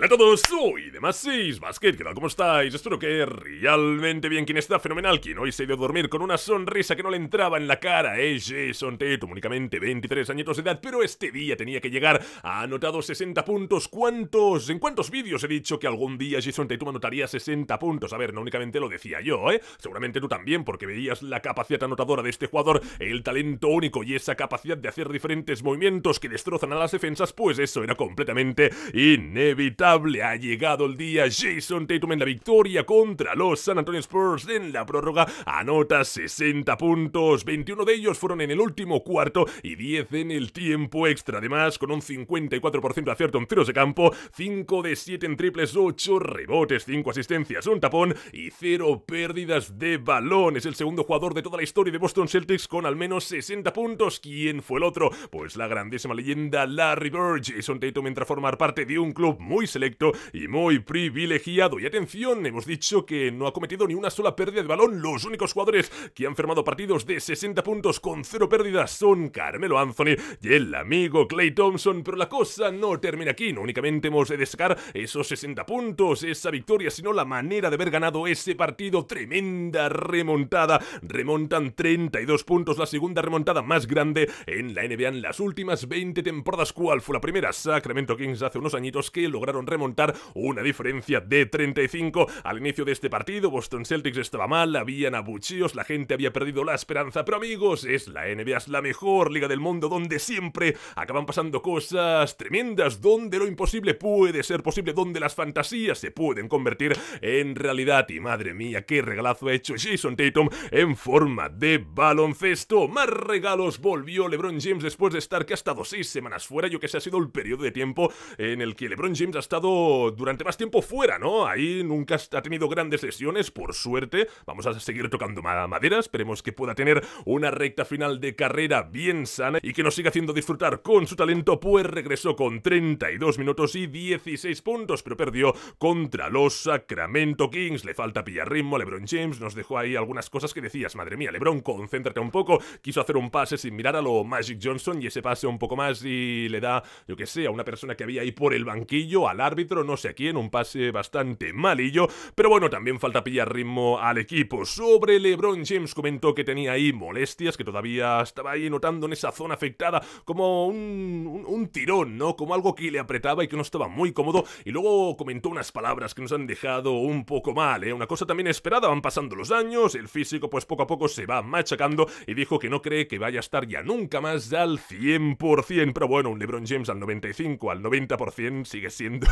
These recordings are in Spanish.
Hola a todos, soy demás 6 Basket, ¿qué tal? ¿Cómo estáis? Espero que realmente bien, quien está fenomenal, quien hoy se dio a dormir con una sonrisa que no le entraba en la cara, es Jason Tatum, únicamente 23 añitos de edad, pero este día tenía que llegar, a anotado 60 puntos, ¿cuántos? ¿En cuántos vídeos he dicho que algún día Jason Tatum anotaría 60 puntos? A ver, no únicamente lo decía yo, ¿eh? Seguramente tú también, porque veías la capacidad anotadora de este jugador, el talento único y esa capacidad de hacer diferentes movimientos que destrozan a las defensas, pues eso era completamente inevitable ha llegado el día. Jason Tatum en la victoria contra los San Antonio Spurs en la prórroga anota 60 puntos, 21 de ellos fueron en el último cuarto y 10 en el tiempo extra. Además, con un 54% de acierto en tiros de campo, 5 de 7 en triples, 8 rebotes, 5 asistencias, un tapón y 0 pérdidas de balón. Es el segundo jugador de toda la historia de Boston Celtics con al menos 60 puntos. ¿Quién fue el otro? Pues la grandísima leyenda Larry Bird. Jason Tatum entra a formar parte de un club muy electo y muy privilegiado. Y atención, hemos dicho que no ha cometido ni una sola pérdida de balón. Los únicos jugadores que han firmado partidos de 60 puntos con cero pérdidas son Carmelo Anthony y el amigo Clay Thompson. Pero la cosa no termina aquí, no únicamente hemos de destacar esos 60 puntos, esa victoria, sino la manera de haber ganado ese partido. Tremenda remontada, remontan 32 puntos, la segunda remontada más grande en la NBA en las últimas 20 temporadas. ¿Cuál fue la primera? Sacramento Kings hace unos añitos que lograron remontar una diferencia de 35. Al inicio de este partido, Boston Celtics estaba mal, habían abucheos, la gente había perdido la esperanza, pero amigos, es la NBA, es la mejor liga del mundo donde siempre acaban pasando cosas tremendas, donde lo imposible puede ser posible, donde las fantasías se pueden convertir en realidad. Y madre mía, qué regalazo ha hecho Jason Tatum en forma de baloncesto. Más regalos volvió LeBron James después de estar que ha estado seis semanas fuera. Yo que sé, ha sido el periodo de tiempo en el que LeBron James ha estado durante más tiempo fuera, ¿no? Ahí nunca ha tenido grandes lesiones, por suerte. Vamos a seguir tocando madera, esperemos que pueda tener una recta final de carrera bien sana y que nos siga haciendo disfrutar con su talento, pues regresó con 32 minutos y 16 puntos, pero perdió contra los Sacramento Kings. Le falta pillar ritmo, LeBron James nos dejó ahí algunas cosas que decías, madre mía, LeBron, concéntrate un poco. Quiso hacer un pase sin mirar a lo Magic Johnson y ese pase un poco más y le da, yo que sé, a una persona que había ahí por el banquillo, a la árbitro no sé quién, un pase bastante malillo, pero bueno, también falta pillar ritmo al equipo. Sobre LeBron James comentó que tenía ahí molestias, que todavía estaba ahí notando en esa zona afectada como un, tirón, ¿no? Como algo que le apretaba y que no estaba muy cómodo, y luego comentó unas palabras que nos han dejado un poco mal, ¿eh? Una cosa también esperada, van pasando los años, el físico pues poco a poco se va machacando y dijo que no cree que vaya a estar ya nunca más al 100%, pero bueno, un LeBron James al 95, al 90% sigue siendo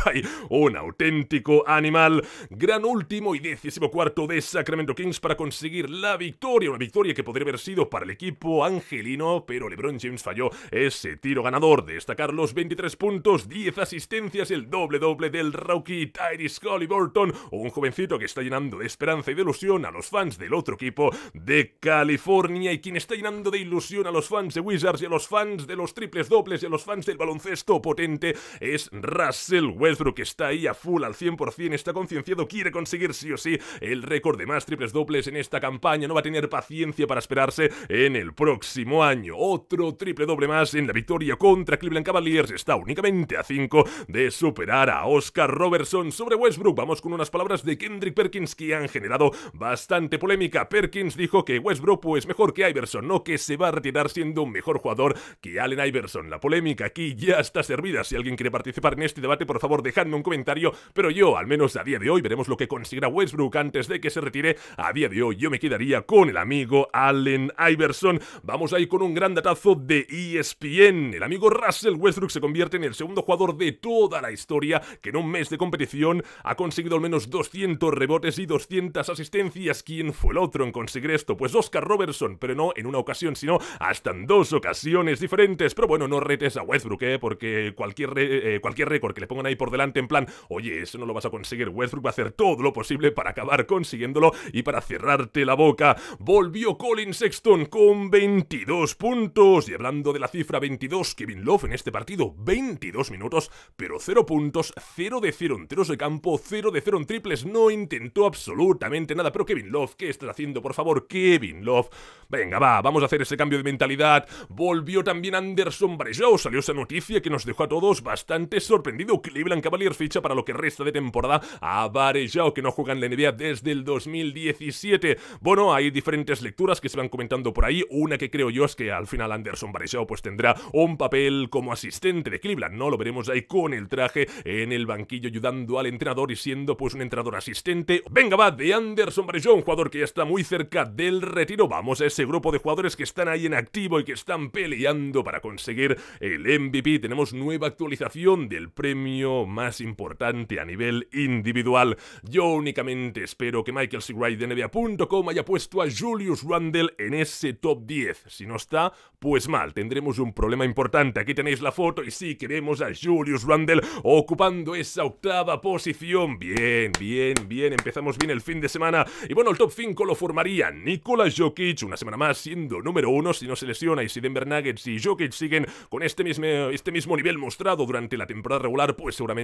un auténtico animal. Gran último y décimo cuarto de Sacramento Kings para conseguir la victoria, una victoria que podría haber sido para el equipo angelino, pero LeBron James falló ese tiro ganador. Destacar los 23 puntos, 10 asistencias, el doble-doble del rookie Tyrese Halliburton, un jovencito que está llenando de esperanza y de ilusión a los fans del otro equipo de California y quien está llenando de ilusión a los fans de Wizards y a los fans de los triples dobles y a los fans del baloncesto potente es Russell Wells que está ahí a full al 100%, está concienciado, quiere conseguir sí o sí el récord de más triples dobles en esta campaña, no va a tener paciencia para esperarse en el próximo año. Otro triple doble más en la victoria contra Cleveland Cavaliers, está únicamente a 5 de superar a Oscar Robertson sobre Westbrook. Vamos con unas palabras de Kendrick Perkins que han generado bastante polémica. Perkins dijo que Westbrook es pues, mejor que Iverson, no que se va a retirar siendo un mejor jugador que Allen Iverson. La polémica aquí ya está servida. Si alguien quiere participar en este debate, por favor dejando un comentario, pero yo, al menos a día de hoy, veremos lo que consiga Westbrook antes de que se retire. A día de hoy yo me quedaría con el amigo Allen Iverson. Vamos ahí con un gran datazo de ESPN. El amigo Russell Westbrook se convierte en el segundo jugador de toda la historia que en un mes de competición ha conseguido al menos 200 rebotes y 200 asistencias. ¿Quién fue el otro en conseguir esto? Pues Oscar Robertson, pero no en una ocasión, sino hasta en dos ocasiones diferentes. Pero bueno, no retes a Westbrook, ¿eh? porque cualquier, eh, cualquier récord que le pongan ahí por delante en plan, oye, eso no lo vas a conseguir, Westbrook va a hacer todo lo posible para acabar consiguiéndolo y para cerrarte la boca. Volvió Colin Sexton con 22 puntos y hablando de la cifra 22, Kevin Love en este partido 22 minutos, pero 0 puntos, 0 de 0 en tiros de campo, 0 de 0 en triples, no intentó absolutamente nada, pero Kevin Love, ¿qué estás haciendo? Por favor, Kevin Love, venga, va, vamos a hacer ese cambio de mentalidad. Volvió también Anderson Varejao, salió esa noticia que nos dejó a todos bastante sorprendido. Cleveland cavalier ficha para lo que resta de temporada a Varejao, que no juega en la NBA desde el 2017. Bueno, hay diferentes lecturas que se van comentando por ahí. Una que creo yo es que al final Anderson Varejao pues tendrá un papel como asistente de Cleveland, ¿no? Lo veremos ahí con el traje en el banquillo ayudando al entrenador y siendo pues un entrenador asistente. Venga va, de Anderson Varejao, un jugador que ya está muy cerca del retiro. Vamos a ese grupo de jugadores que están ahí en activo y que están peleando para conseguir el MVP. Tenemos nueva actualización del premio más importante a nivel individual. Yo únicamente espero que Michael C. de NBA.com haya puesto a Julius Randle en ese top 10. Si no está, pues mal, tendremos un problema importante. Aquí tenéis la foto y sí, queremos a Julius Randle ocupando esa octava posición. Bien, bien, bien, empezamos bien el fin de semana. Y bueno, el top 5 lo formaría Nikola Jokic, una semana más siendo número 1 si no se lesiona y si Denver Nuggets y Jokic siguen con este mismo, este mismo nivel mostrado durante la temporada regular, pues seguramente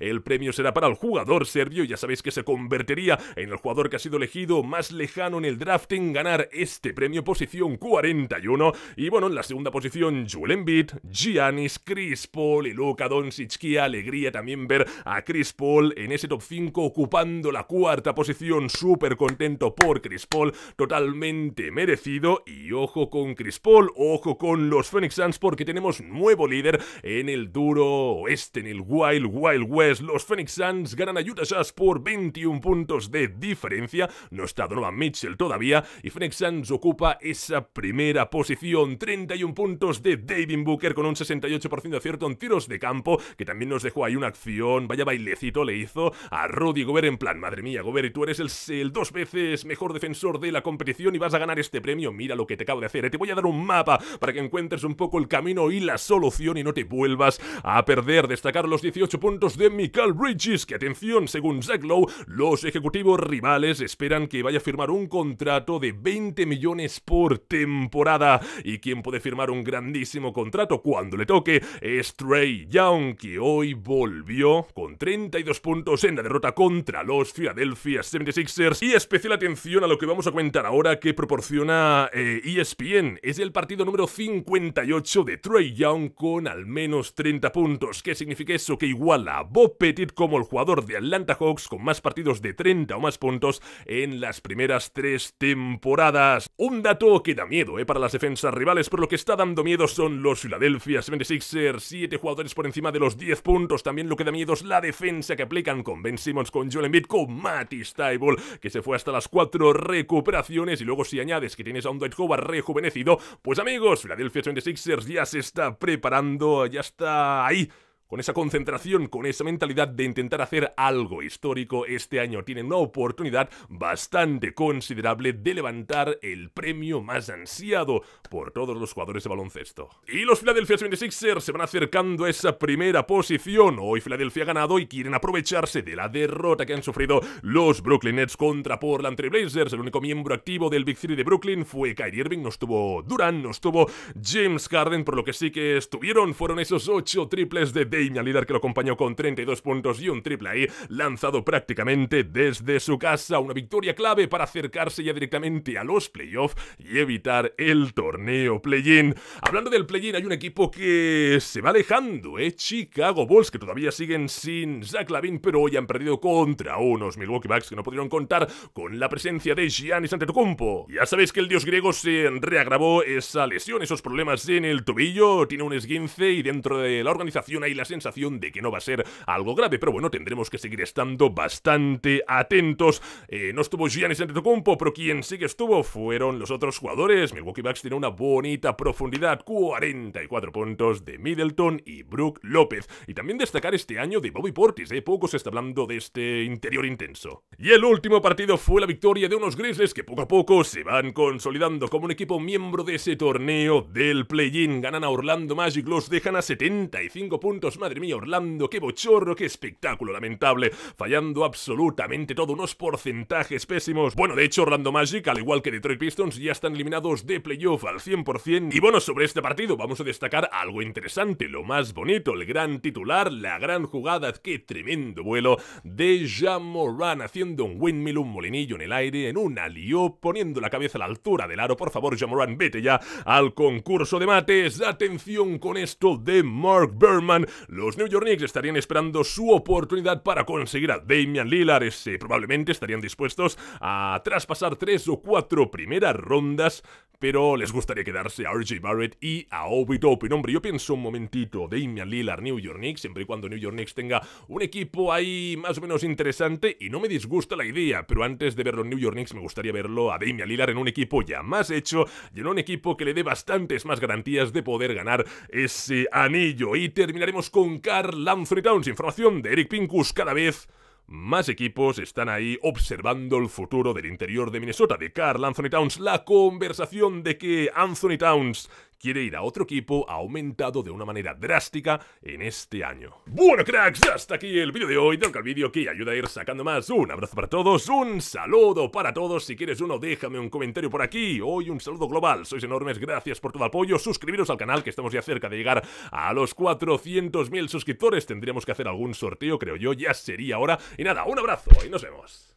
el premio será para el jugador serbio, ya sabéis que se convertiría en el jugador que ha sido elegido más lejano en el draft en ganar este premio, posición 41. Y bueno, en la segunda posición, Joel beat Giannis, Chris Paul y Luka Doncic. Qué alegría también ver a Chris Paul en ese top 5 ocupando la cuarta posición, súper contento por Chris Paul, totalmente merecido. Y ojo con Chris Paul, ojo con los Phoenix Suns porque tenemos nuevo líder en el duro oeste, en el Wild Wild West, los Phoenix Suns ganan a Utah Jazz por 21 puntos de diferencia. No está Donovan Mitchell todavía y Phoenix Suns ocupa esa primera posición. 31 puntos de David Booker con un 68% de acierto en tiros de campo, que también nos dejó ahí una acción. Vaya bailecito le hizo a Rudy Gobert en plan, madre mía, Gobert, tú eres el, dos veces mejor defensor de la competición y vas a ganar este premio. Mira lo que te acabo de hacer. Eh. Te voy a dar un mapa para que encuentres un poco el camino y la solución y no te vuelvas a perder. Destacar los 18 puntos de Michael Bridges, que atención, según Zaglow, los ejecutivos rivales esperan que vaya a firmar un contrato de 20 millones por temporada. Y quien puede firmar un grandísimo contrato cuando le toque es Trey Young, que hoy volvió con 32 puntos en la derrota contra los Philadelphia 76ers. Y especial atención a lo que vamos a comentar ahora que proporciona ESPN. Eh, e es el partido número 58 de Trey Young con al menos 30 puntos. ¿Qué significa eso? Que igual la bo Bob como el jugador de Atlanta Hawks con más partidos de 30 o más puntos en las primeras tres temporadas. Un dato que da miedo eh, para las defensas rivales, pero lo que está dando miedo son los Philadelphia 76ers, siete jugadores por encima de los 10 puntos. También lo que da miedo es la defensa que aplican con Ben Simmons, con Joel Embiid, con Matisse Taibol, que se fue hasta las 4 recuperaciones. Y luego si añades que tienes a un Dwight Howard rejuvenecido, pues amigos, Philadelphia 76ers ya se está preparando, ya está ahí con esa concentración, con esa mentalidad de intentar hacer algo histórico este año, tienen una oportunidad bastante considerable de levantar el premio más ansiado por todos los jugadores de baloncesto. Y los Philadelphia 76ers se van acercando a esa primera posición. Hoy Philadelphia ha ganado y quieren aprovecharse de la derrota que han sufrido los Brooklyn Nets contra Portland Blazers. El único miembro activo del Big Three de Brooklyn fue Kyrie Irving, no estuvo Durant, no estuvo James Harden, por lo que sí que estuvieron fueron esos ocho triples de Damian líder que lo acompañó con 32 puntos y un triple ahí lanzado prácticamente desde su casa. Una victoria clave para acercarse ya directamente a los playoffs y evitar el torneo play-in. Hablando del play-in, hay un equipo que se va alejando, ¿eh? Chicago Bulls, que todavía siguen sin Zach Lavin, pero hoy han perdido contra unos Milwaukee Bucks que no pudieron contar con la presencia de Giannis Antetokounmpo. Ya sabéis que el dios griego se reagravó esa lesión, esos problemas en el tobillo, tiene un esguince y dentro de la organización hay las sensación de que no va a ser algo grave, pero bueno, tendremos que seguir estando bastante atentos. Eh, no estuvo Giannis Antetokounmpo, pero quien sí que estuvo fueron los otros jugadores. Milwaukee Bucks tiene una bonita profundidad, 44 puntos de Middleton y Brook López. Y también destacar este año de Bobby Portis, eh, poco se está hablando de este interior intenso. Y el último partido fue la victoria de unos Grizzlies que poco a poco se van consolidando como un equipo miembro de ese torneo del play-in. Ganan a Orlando Magic, los dejan a 75 puntos madre mía, Orlando, qué bochorro, qué espectáculo lamentable, fallando absolutamente todo, unos porcentajes pésimos. Bueno, de hecho, Orlando Magic, al igual que Detroit Pistons, ya están eliminados de playoff al 100%. Y bueno, sobre este partido vamos a destacar algo interesante, lo más bonito, el gran titular, la gran jugada, qué tremendo vuelo de Jamoran haciendo un windmill, un molinillo en el aire, en una lío, poniendo la cabeza a la altura del aro. Por favor, Jamoran, vete ya al concurso de mates. Atención con esto de Mark Berman los New York Knicks estarían esperando su oportunidad para conseguir a Damian Lillard. probablemente estarían dispuestos a traspasar tres o cuatro primeras rondas, pero les gustaría quedarse a RJ Barrett y a Obi Toppin. Hombre, yo pienso un momentito, Damian Lillard, New York Knicks, siempre y cuando New York Knicks tenga un equipo ahí más o menos interesante y no me disgusta la idea, pero antes de verlo en New York Knicks me gustaría verlo a Damian Lillard en un equipo ya más hecho y en un equipo que le dé bastantes más garantías de poder ganar ese anillo. Y terminaremos con con Carl Anthony Towns. Información de Eric Pincus cada vez más equipos están ahí observando el futuro del interior de Minnesota, de Carl Anthony Towns. La conversación de que Anthony Towns quiere ir a otro equipo, ha aumentado de una manera drástica en este año. Bueno, cracks, hasta aquí el vídeo de hoy. Toca el vídeo que ayuda a ir sacando más. Un abrazo para todos, un saludo para todos. Si quieres uno, déjame un comentario por aquí. Hoy un saludo global. Sois enormes, gracias por todo el apoyo. Suscribiros al canal, que estamos ya cerca de llegar a los 400.000 suscriptores. Tendríamos que hacer algún sorteo, creo yo. Ya sería hora. Y nada, un abrazo y nos vemos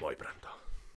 muy pronto.